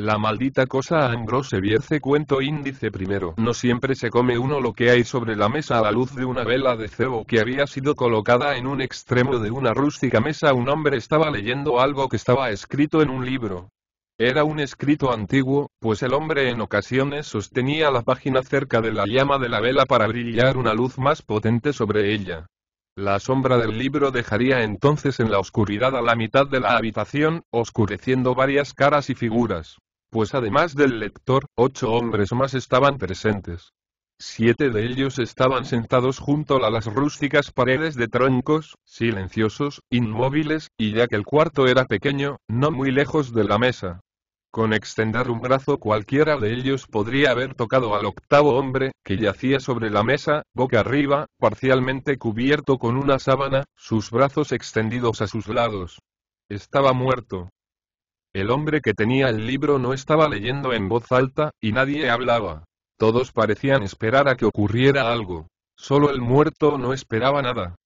La maldita cosa a se viese. cuento índice primero. No siempre se come uno lo que hay sobre la mesa a la luz de una vela de cebo que había sido colocada en un extremo de una rústica mesa. Un hombre estaba leyendo algo que estaba escrito en un libro. Era un escrito antiguo, pues el hombre en ocasiones sostenía la página cerca de la llama de la vela para brillar una luz más potente sobre ella. La sombra del libro dejaría entonces en la oscuridad a la mitad de la habitación, oscureciendo varias caras y figuras pues además del lector, ocho hombres más estaban presentes. Siete de ellos estaban sentados junto a las rústicas paredes de troncos, silenciosos, inmóviles, y ya que el cuarto era pequeño, no muy lejos de la mesa. Con extender un brazo cualquiera de ellos podría haber tocado al octavo hombre, que yacía sobre la mesa, boca arriba, parcialmente cubierto con una sábana, sus brazos extendidos a sus lados. Estaba muerto. El hombre que tenía el libro no estaba leyendo en voz alta, y nadie hablaba. Todos parecían esperar a que ocurriera algo. Solo el muerto no esperaba nada.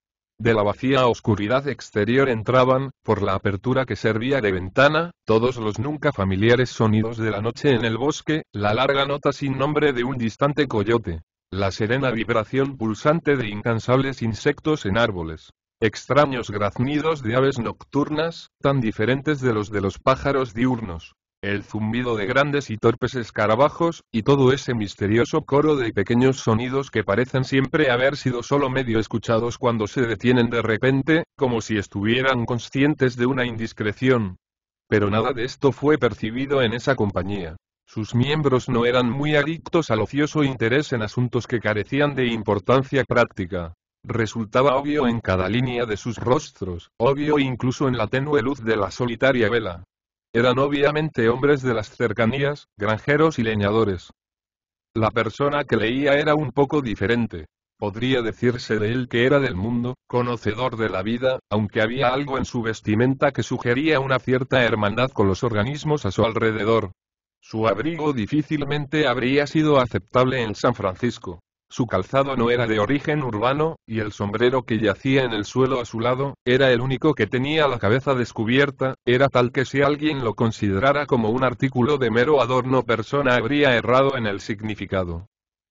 De la vacía oscuridad exterior entraban, por la apertura que servía de ventana, todos los nunca familiares sonidos de la noche en el bosque, la larga nota sin nombre de un distante coyote, la serena vibración pulsante de incansables insectos en árboles, Extraños graznidos de aves nocturnas, tan diferentes de los de los pájaros diurnos. El zumbido de grandes y torpes escarabajos, y todo ese misterioso coro de pequeños sonidos que parecen siempre haber sido solo medio escuchados cuando se detienen de repente, como si estuvieran conscientes de una indiscreción. Pero nada de esto fue percibido en esa compañía. Sus miembros no eran muy adictos al ocioso interés en asuntos que carecían de importancia práctica resultaba obvio en cada línea de sus rostros, obvio incluso en la tenue luz de la solitaria vela. Eran obviamente hombres de las cercanías, granjeros y leñadores. La persona que leía era un poco diferente. Podría decirse de él que era del mundo, conocedor de la vida, aunque había algo en su vestimenta que sugería una cierta hermandad con los organismos a su alrededor. Su abrigo difícilmente habría sido aceptable en San Francisco. Su calzado no era de origen urbano, y el sombrero que yacía en el suelo a su lado, era el único que tenía la cabeza descubierta, era tal que si alguien lo considerara como un artículo de mero adorno persona habría errado en el significado.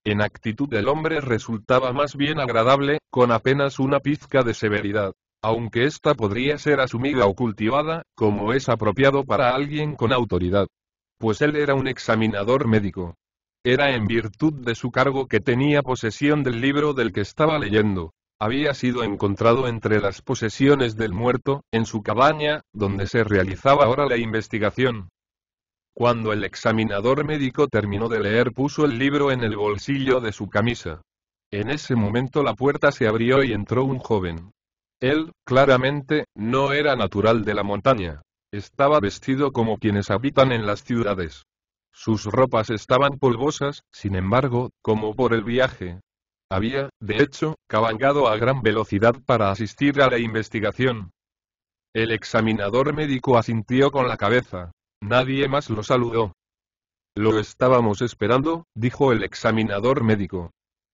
En actitud del hombre resultaba más bien agradable, con apenas una pizca de severidad. Aunque ésta podría ser asumida o cultivada, como es apropiado para alguien con autoridad. Pues él era un examinador médico. Era en virtud de su cargo que tenía posesión del libro del que estaba leyendo. Había sido encontrado entre las posesiones del muerto, en su cabaña, donde se realizaba ahora la investigación. Cuando el examinador médico terminó de leer puso el libro en el bolsillo de su camisa. En ese momento la puerta se abrió y entró un joven. Él, claramente, no era natural de la montaña. Estaba vestido como quienes habitan en las ciudades. Sus ropas estaban polvosas, sin embargo, como por el viaje. Había, de hecho, cabalgado a gran velocidad para asistir a la investigación. El examinador médico asintió con la cabeza. Nadie más lo saludó. Lo estábamos esperando, dijo el examinador médico.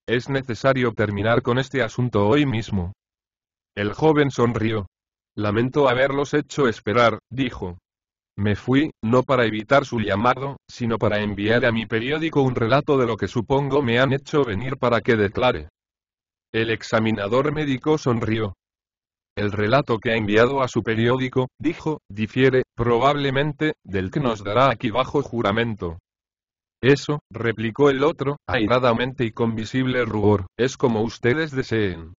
Es necesario terminar con este asunto hoy mismo. El joven sonrió. Lamento haberlos hecho esperar, dijo. Me fui, no para evitar su llamado, sino para enviar a mi periódico un relato de lo que supongo me han hecho venir para que declare. El examinador médico sonrió. El relato que ha enviado a su periódico, dijo, difiere, probablemente, del que nos dará aquí bajo juramento. Eso, replicó el otro, airadamente y con visible rubor, es como ustedes deseen.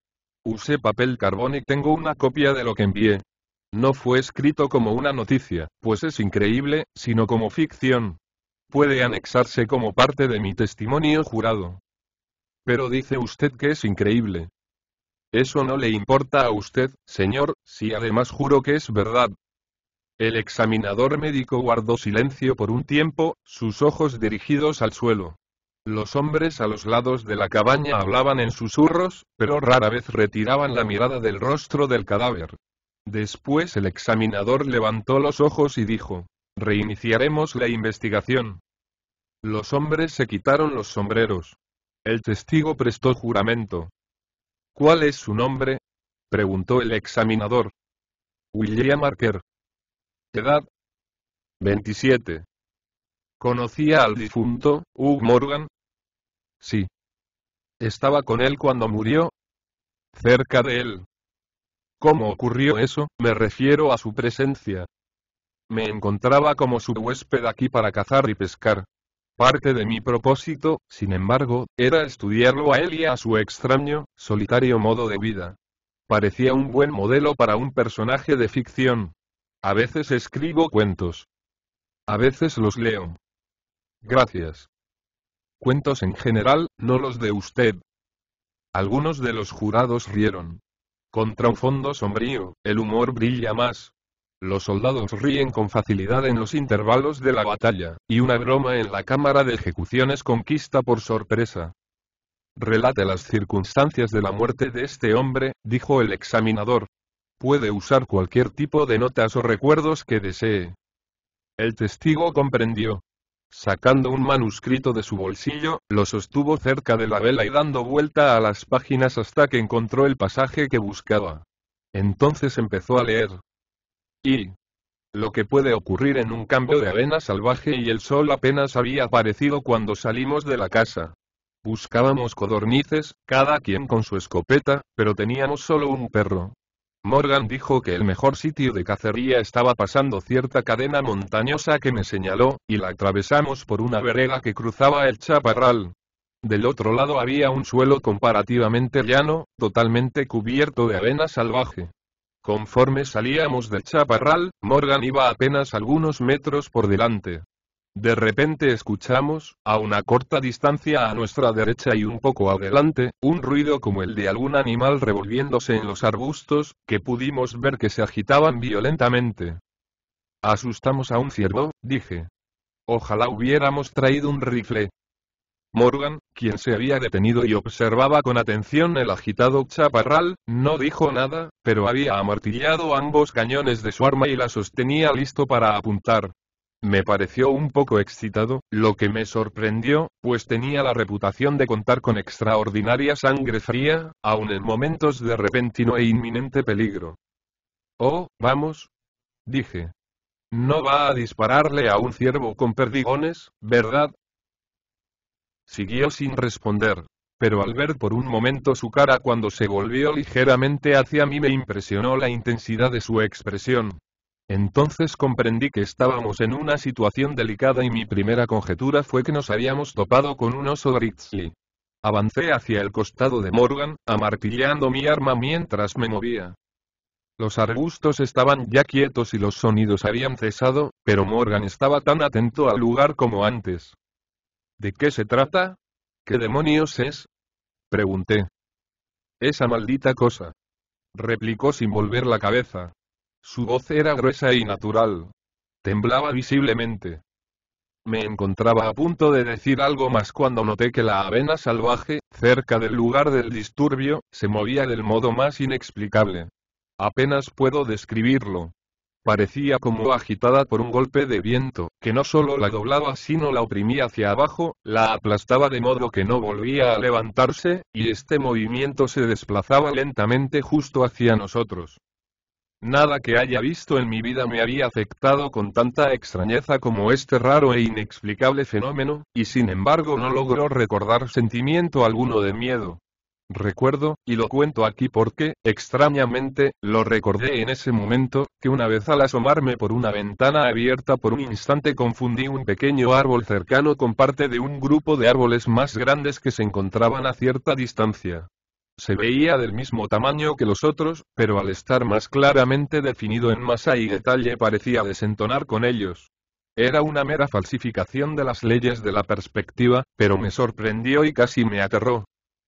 Usé papel carbón y tengo una copia de lo que envié, no fue escrito como una noticia, pues es increíble, sino como ficción. Puede anexarse como parte de mi testimonio jurado. Pero dice usted que es increíble. Eso no le importa a usted, señor, si además juro que es verdad. El examinador médico guardó silencio por un tiempo, sus ojos dirigidos al suelo. Los hombres a los lados de la cabaña hablaban en susurros, pero rara vez retiraban la mirada del rostro del cadáver. Después el examinador levantó los ojos y dijo, reiniciaremos la investigación. Los hombres se quitaron los sombreros. El testigo prestó juramento. ¿Cuál es su nombre? preguntó el examinador. William Marker. Edad. 27. ¿Conocía al difunto, Hugh Morgan? Sí. Estaba con él cuando murió. Cerca de él. ¿Cómo ocurrió eso? Me refiero a su presencia. Me encontraba como su huésped aquí para cazar y pescar. Parte de mi propósito, sin embargo, era estudiarlo a él y a su extraño, solitario modo de vida. Parecía un buen modelo para un personaje de ficción. A veces escribo cuentos. A veces los leo. Gracias. Cuentos en general, no los de usted. Algunos de los jurados rieron. Contra un fondo sombrío, el humor brilla más. Los soldados ríen con facilidad en los intervalos de la batalla, y una broma en la cámara de ejecuciones conquista por sorpresa. Relate las circunstancias de la muerte de este hombre, dijo el examinador. Puede usar cualquier tipo de notas o recuerdos que desee. El testigo comprendió. Sacando un manuscrito de su bolsillo, lo sostuvo cerca de la vela y dando vuelta a las páginas hasta que encontró el pasaje que buscaba. Entonces empezó a leer. Y, lo que puede ocurrir en un cambio de arena salvaje y el sol apenas había aparecido cuando salimos de la casa. Buscábamos codornices, cada quien con su escopeta, pero teníamos solo un perro, Morgan dijo que el mejor sitio de cacería estaba pasando cierta cadena montañosa que me señaló, y la atravesamos por una vereda que cruzaba el chaparral. Del otro lado había un suelo comparativamente llano, totalmente cubierto de arena salvaje. Conforme salíamos del chaparral, Morgan iba apenas algunos metros por delante. De repente escuchamos, a una corta distancia a nuestra derecha y un poco adelante, un ruido como el de algún animal revolviéndose en los arbustos, que pudimos ver que se agitaban violentamente. Asustamos a un ciervo, dije. Ojalá hubiéramos traído un rifle. Morgan, quien se había detenido y observaba con atención el agitado chaparral, no dijo nada, pero había amartillado ambos cañones de su arma y la sostenía listo para apuntar. Me pareció un poco excitado, lo que me sorprendió, pues tenía la reputación de contar con extraordinaria sangre fría, aun en momentos de repentino e inminente peligro. Oh, vamos. Dije. No va a dispararle a un ciervo con perdigones, ¿verdad? Siguió sin responder, pero al ver por un momento su cara cuando se volvió ligeramente hacia mí me impresionó la intensidad de su expresión, entonces comprendí que estábamos en una situación delicada y mi primera conjetura fue que nos habíamos topado con un oso grizzly. Avancé hacia el costado de Morgan, amartillando mi arma mientras me movía. Los arbustos estaban ya quietos y los sonidos habían cesado, pero Morgan estaba tan atento al lugar como antes. ¿De qué se trata? ¿Qué demonios es? Pregunté. Esa maldita cosa. Replicó sin volver la cabeza. Su voz era gruesa y natural. Temblaba visiblemente. Me encontraba a punto de decir algo más cuando noté que la avena salvaje, cerca del lugar del disturbio, se movía del modo más inexplicable. Apenas puedo describirlo. Parecía como agitada por un golpe de viento, que no solo la doblaba sino la oprimía hacia abajo, la aplastaba de modo que no volvía a levantarse, y este movimiento se desplazaba lentamente justo hacia nosotros. Nada que haya visto en mi vida me había afectado con tanta extrañeza como este raro e inexplicable fenómeno, y sin embargo no logró recordar sentimiento alguno de miedo. Recuerdo, y lo cuento aquí porque, extrañamente, lo recordé en ese momento, que una vez al asomarme por una ventana abierta por un instante confundí un pequeño árbol cercano con parte de un grupo de árboles más grandes que se encontraban a cierta distancia. Se veía del mismo tamaño que los otros, pero al estar más claramente definido en masa y detalle parecía desentonar con ellos. Era una mera falsificación de las leyes de la perspectiva, pero me sorprendió y casi me aterró.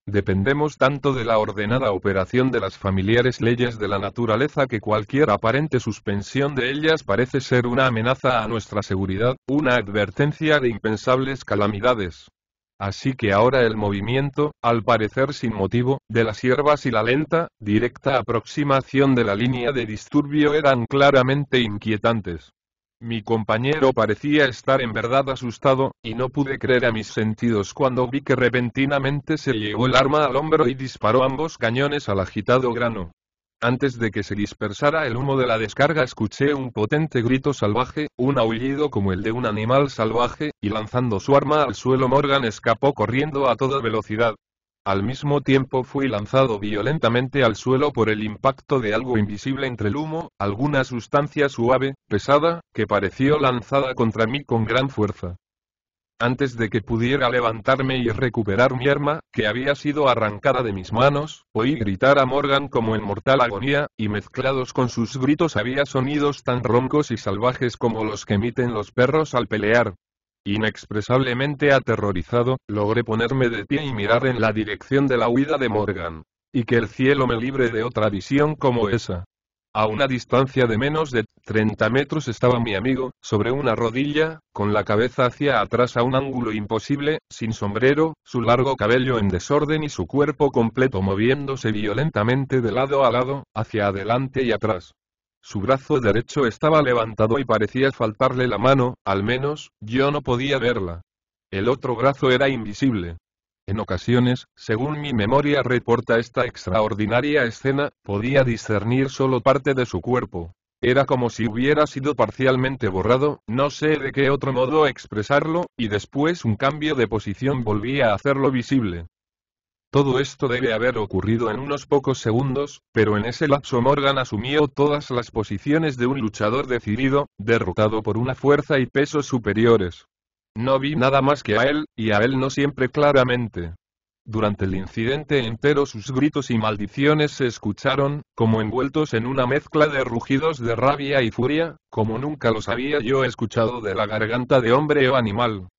Dependemos tanto de la ordenada operación de las familiares leyes de la naturaleza que cualquier aparente suspensión de ellas parece ser una amenaza a nuestra seguridad, una advertencia de impensables calamidades. Así que ahora el movimiento, al parecer sin motivo, de las hierbas y la lenta, directa aproximación de la línea de disturbio eran claramente inquietantes. Mi compañero parecía estar en verdad asustado, y no pude creer a mis sentidos cuando vi que repentinamente se llevó el arma al hombro y disparó ambos cañones al agitado grano. Antes de que se dispersara el humo de la descarga escuché un potente grito salvaje, un aullido como el de un animal salvaje, y lanzando su arma al suelo Morgan escapó corriendo a toda velocidad. Al mismo tiempo fui lanzado violentamente al suelo por el impacto de algo invisible entre el humo, alguna sustancia suave, pesada, que pareció lanzada contra mí con gran fuerza. Antes de que pudiera levantarme y recuperar mi arma, que había sido arrancada de mis manos, oí gritar a Morgan como en mortal agonía, y mezclados con sus gritos había sonidos tan roncos y salvajes como los que emiten los perros al pelear. Inexpresablemente aterrorizado, logré ponerme de pie y mirar en la dirección de la huida de Morgan. Y que el cielo me libre de otra visión como esa. A una distancia de menos de Treinta metros estaba mi amigo, sobre una rodilla, con la cabeza hacia atrás a un ángulo imposible, sin sombrero, su largo cabello en desorden y su cuerpo completo moviéndose violentamente de lado a lado, hacia adelante y atrás. Su brazo derecho estaba levantado y parecía faltarle la mano, al menos, yo no podía verla. El otro brazo era invisible. En ocasiones, según mi memoria reporta esta extraordinaria escena, podía discernir solo parte de su cuerpo, era como si hubiera sido parcialmente borrado, no sé de qué otro modo expresarlo, y después un cambio de posición volvía a hacerlo visible. Todo esto debe haber ocurrido en unos pocos segundos, pero en ese lapso Morgan asumió todas las posiciones de un luchador decidido, derrotado por una fuerza y pesos superiores. No vi nada más que a él, y a él no siempre claramente. Durante el incidente entero sus gritos y maldiciones se escucharon, como envueltos en una mezcla de rugidos de rabia y furia, como nunca los había yo escuchado de la garganta de hombre o animal.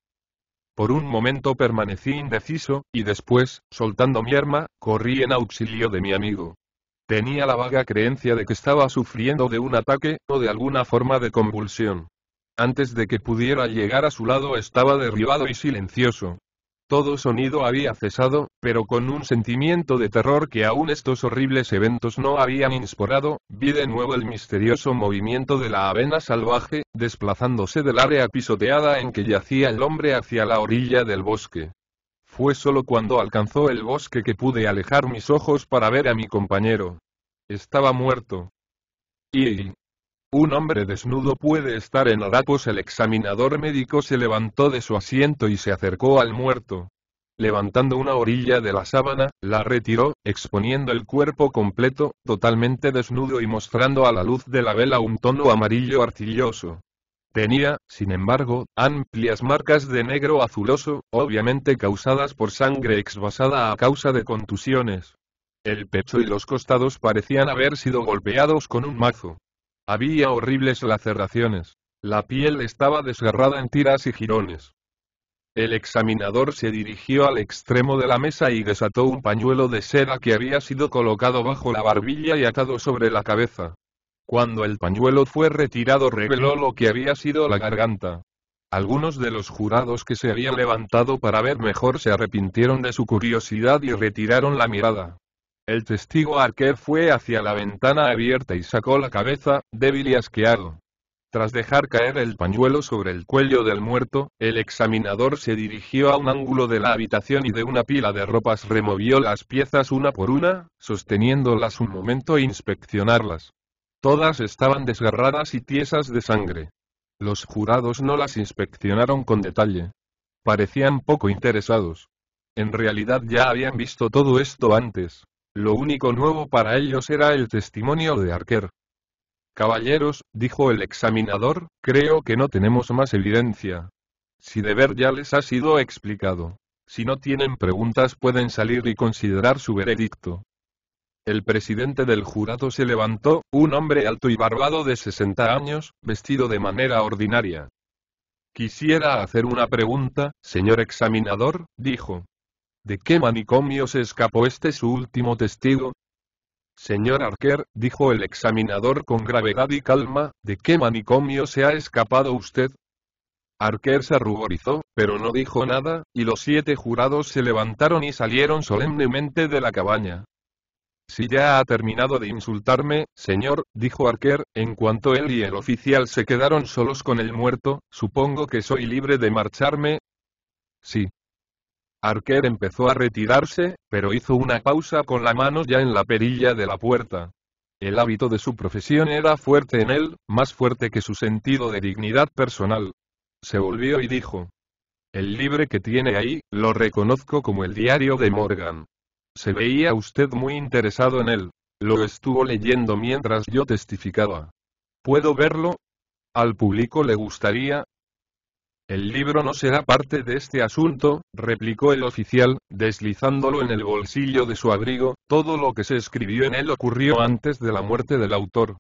Por un momento permanecí indeciso, y después, soltando mi arma, corrí en auxilio de mi amigo. Tenía la vaga creencia de que estaba sufriendo de un ataque, o de alguna forma de convulsión. Antes de que pudiera llegar a su lado estaba derribado y silencioso, todo sonido había cesado, pero con un sentimiento de terror que aún estos horribles eventos no habían inspirado, vi de nuevo el misterioso movimiento de la avena salvaje, desplazándose del área pisoteada en que yacía el hombre hacia la orilla del bosque. Fue solo cuando alcanzó el bosque que pude alejar mis ojos para ver a mi compañero. Estaba muerto. Y un hombre desnudo puede estar en harapos. El examinador médico se levantó de su asiento y se acercó al muerto. Levantando una orilla de la sábana, la retiró, exponiendo el cuerpo completo, totalmente desnudo y mostrando a la luz de la vela un tono amarillo arcilloso. Tenía, sin embargo, amplias marcas de negro azuloso, obviamente causadas por sangre exvasada a causa de contusiones. El pecho y los costados parecían haber sido golpeados con un mazo. Había horribles laceraciones. La piel estaba desgarrada en tiras y jirones. El examinador se dirigió al extremo de la mesa y desató un pañuelo de seda que había sido colocado bajo la barbilla y atado sobre la cabeza. Cuando el pañuelo fue retirado reveló lo que había sido la garganta. Algunos de los jurados que se habían levantado para ver mejor se arrepintieron de su curiosidad y retiraron la mirada. El testigo Arquer fue hacia la ventana abierta y sacó la cabeza, débil y asqueado. Tras dejar caer el pañuelo sobre el cuello del muerto, el examinador se dirigió a un ángulo de la habitación y de una pila de ropas removió las piezas una por una, sosteniéndolas un momento e inspeccionarlas. Todas estaban desgarradas y tiesas de sangre. Los jurados no las inspeccionaron con detalle. Parecían poco interesados. En realidad ya habían visto todo esto antes. Lo único nuevo para ellos era el testimonio de Arquer. Caballeros, dijo el examinador, creo que no tenemos más evidencia. Si de ver ya les ha sido explicado. Si no tienen preguntas pueden salir y considerar su veredicto. El presidente del jurado se levantó, un hombre alto y barbado de 60 años, vestido de manera ordinaria. Quisiera hacer una pregunta, señor examinador, dijo. ¿De qué manicomio se escapó este su último testigo? Señor Arquer, dijo el examinador con gravedad y calma, ¿de qué manicomio se ha escapado usted? Arquer se ruborizó, pero no dijo nada, y los siete jurados se levantaron y salieron solemnemente de la cabaña. Si ya ha terminado de insultarme, señor, dijo Arquer, en cuanto él y el oficial se quedaron solos con el muerto, supongo que soy libre de marcharme. Sí, Arquer empezó a retirarse, pero hizo una pausa con la mano ya en la perilla de la puerta. El hábito de su profesión era fuerte en él, más fuerte que su sentido de dignidad personal. Se volvió y dijo. El libre que tiene ahí, lo reconozco como el diario de Morgan. Se veía usted muy interesado en él. Lo estuvo leyendo mientras yo testificaba. ¿Puedo verlo? Al público le gustaría, el libro no será parte de este asunto, replicó el oficial, deslizándolo en el bolsillo de su abrigo, todo lo que se escribió en él ocurrió antes de la muerte del autor.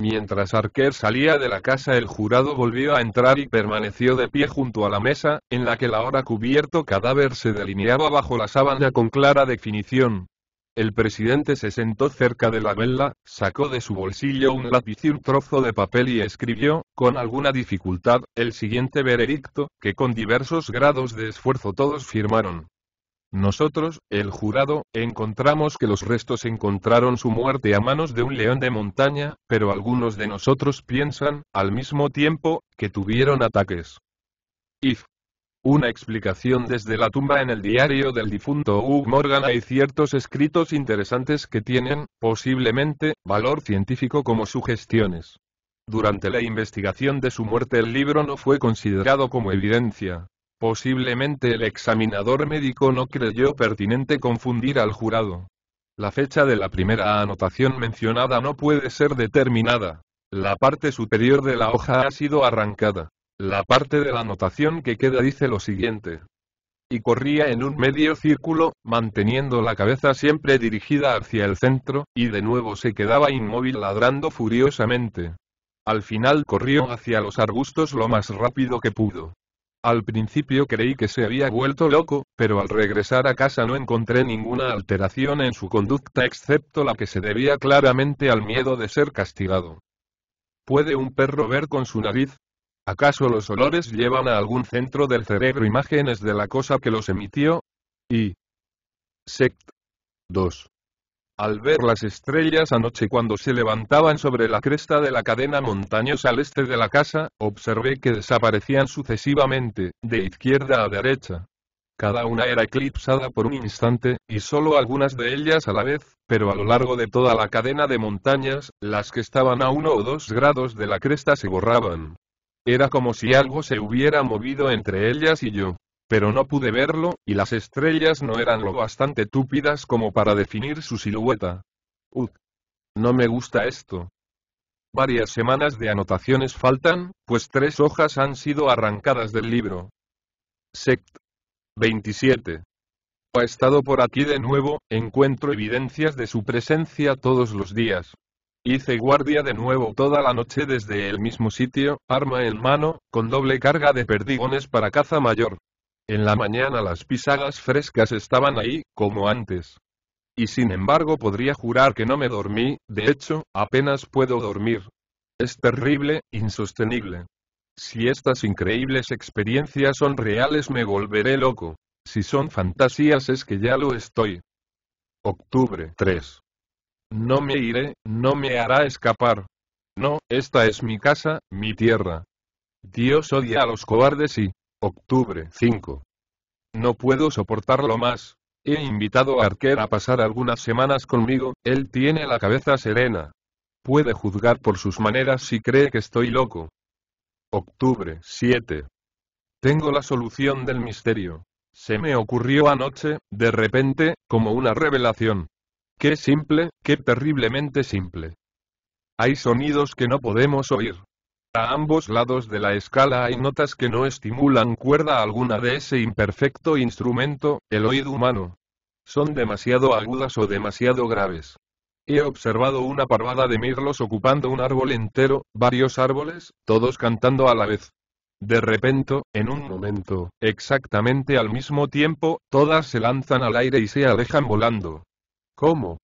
Mientras Arquer salía de la casa el jurado volvió a entrar y permaneció de pie junto a la mesa, en la que el ahora cubierto cadáver se delineaba bajo la sábana con clara definición, el presidente se sentó cerca de la vela, sacó de su bolsillo un lápiz y un trozo de papel y escribió, con alguna dificultad, el siguiente veredicto, que con diversos grados de esfuerzo todos firmaron. Nosotros, el jurado, encontramos que los restos encontraron su muerte a manos de un león de montaña, pero algunos de nosotros piensan, al mismo tiempo, que tuvieron ataques. If, una explicación desde la tumba en el diario del difunto Hugh Morgan hay ciertos escritos interesantes que tienen, posiblemente, valor científico como sugestiones. Durante la investigación de su muerte el libro no fue considerado como evidencia. Posiblemente el examinador médico no creyó pertinente confundir al jurado. La fecha de la primera anotación mencionada no puede ser determinada. La parte superior de la hoja ha sido arrancada. La parte de la notación que queda dice lo siguiente. Y corría en un medio círculo, manteniendo la cabeza siempre dirigida hacia el centro, y de nuevo se quedaba inmóvil ladrando furiosamente. Al final corrió hacia los arbustos lo más rápido que pudo. Al principio creí que se había vuelto loco, pero al regresar a casa no encontré ninguna alteración en su conducta excepto la que se debía claramente al miedo de ser castigado. ¿Puede un perro ver con su nariz? ¿Acaso los olores llevan a algún centro del cerebro imágenes de la cosa que los emitió? Y. Sect. 2. Al ver las estrellas anoche cuando se levantaban sobre la cresta de la cadena montañosa al este de la casa, observé que desaparecían sucesivamente, de izquierda a derecha. Cada una era eclipsada por un instante, y solo algunas de ellas a la vez, pero a lo largo de toda la cadena de montañas, las que estaban a uno o dos grados de la cresta se borraban. Era como si algo se hubiera movido entre ellas y yo. Pero no pude verlo, y las estrellas no eran lo bastante túpidas como para definir su silueta. ¡Ugh! no me gusta esto. Varias semanas de anotaciones faltan, pues tres hojas han sido arrancadas del libro. Sect. 27. Ha estado por aquí de nuevo, encuentro evidencias de su presencia todos los días. Hice guardia de nuevo toda la noche desde el mismo sitio, arma en mano, con doble carga de perdigones para caza mayor. En la mañana las pisagas frescas estaban ahí, como antes. Y sin embargo podría jurar que no me dormí, de hecho, apenas puedo dormir. Es terrible, insostenible. Si estas increíbles experiencias son reales me volveré loco. Si son fantasías es que ya lo estoy. Octubre 3. No me iré, no me hará escapar. No, esta es mi casa, mi tierra. Dios odia a los cobardes y... Octubre 5. No puedo soportarlo más. He invitado a Arquer a pasar algunas semanas conmigo, él tiene la cabeza serena. Puede juzgar por sus maneras si cree que estoy loco. Octubre 7. Tengo la solución del misterio. Se me ocurrió anoche, de repente, como una revelación. Qué simple, qué terriblemente simple. Hay sonidos que no podemos oír. A ambos lados de la escala hay notas que no estimulan cuerda alguna de ese imperfecto instrumento, el oído humano. Son demasiado agudas o demasiado graves. He observado una parvada de mirlos ocupando un árbol entero, varios árboles, todos cantando a la vez. De repente, en un momento, exactamente al mismo tiempo, todas se lanzan al aire y se alejan volando. ¿Cómo?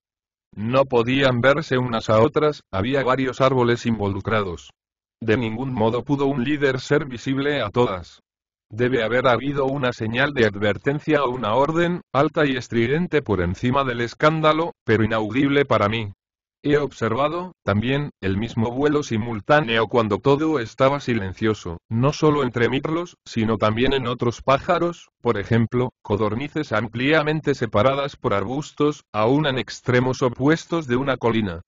No podían verse unas a otras, había varios árboles involucrados. De ningún modo pudo un líder ser visible a todas. Debe haber habido una señal de advertencia o una orden, alta y estridente por encima del escándalo, pero inaudible para mí. He observado, también, el mismo vuelo simultáneo cuando todo estaba silencioso, no solo entre mirlos, sino también en otros pájaros, por ejemplo, codornices ampliamente separadas por arbustos, aún en extremos opuestos de una colina.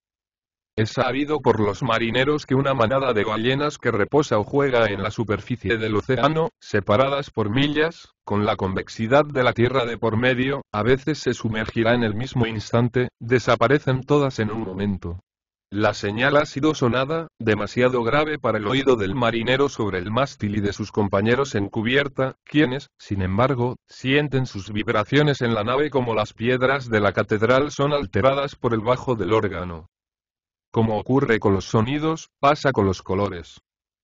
Es sabido por los marineros que una manada de ballenas que reposa o juega en la superficie del océano, separadas por millas, con la convexidad de la Tierra de por medio, a veces se sumergirá en el mismo instante, desaparecen todas en un momento. La señal ha sido sonada, demasiado grave para el oído del marinero sobre el mástil y de sus compañeros en cubierta, quienes, sin embargo, sienten sus vibraciones en la nave como las piedras de la catedral son alteradas por el bajo del órgano. Como ocurre con los sonidos, pasa con los colores.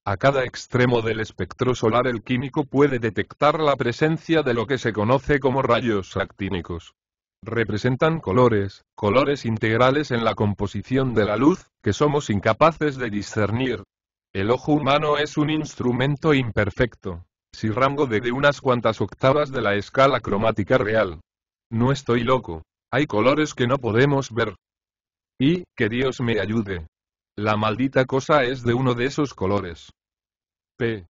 A cada extremo del espectro solar el químico puede detectar la presencia de lo que se conoce como rayos actínicos. Representan colores, colores integrales en la composición de la luz, que somos incapaces de discernir. El ojo humano es un instrumento imperfecto, si rango de, de unas cuantas octavas de la escala cromática real. No estoy loco. Hay colores que no podemos ver, y, que Dios me ayude. La maldita cosa es de uno de esos colores. P.